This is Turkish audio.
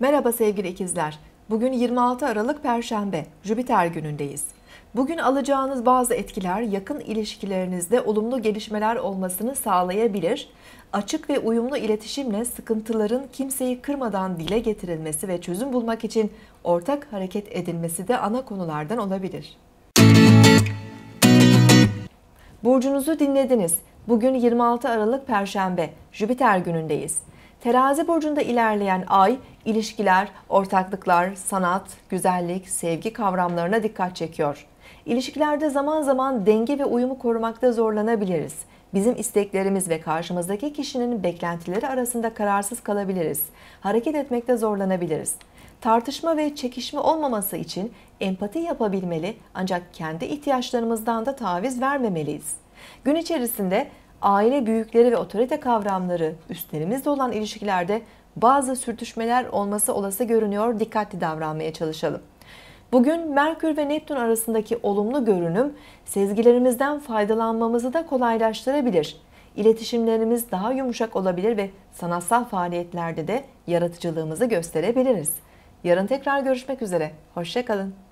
Merhaba sevgili ikizler. Bugün 26 Aralık Perşembe, Jüpiter günündeyiz. Bugün alacağınız bazı etkiler yakın ilişkilerinizde olumlu gelişmeler olmasını sağlayabilir. Açık ve uyumlu iletişimle sıkıntıların kimseyi kırmadan dile getirilmesi ve çözüm bulmak için ortak hareket edilmesi de ana konulardan olabilir. Burcunuzu dinlediniz. Bugün 26 Aralık Perşembe, Jüpiter günündeyiz. Terazi burcunda ilerleyen ay ilişkiler, ortaklıklar, sanat, güzellik, sevgi kavramlarına dikkat çekiyor. İlişkilerde zaman zaman denge ve uyumu korumakta zorlanabiliriz. Bizim isteklerimiz ve karşımızdaki kişinin beklentileri arasında kararsız kalabiliriz. Hareket etmekte zorlanabiliriz. Tartışma ve çekişme olmaması için empati yapabilmeli ancak kendi ihtiyaçlarımızdan da taviz vermemeliyiz. Gün içerisinde aile büyükleri ve otorite kavramları üstlerimizde olan ilişkilerde bazı sürtüşmeler olması olası görünüyor. Dikkatli davranmaya çalışalım. Bugün Merkür ve Neptün arasındaki olumlu görünüm sezgilerimizden faydalanmamızı da kolaylaştırabilir. İletişimlerimiz daha yumuşak olabilir ve sanatsal faaliyetlerde de yaratıcılığımızı gösterebiliriz. Yarın tekrar görüşmek üzere. Hoşçakalın.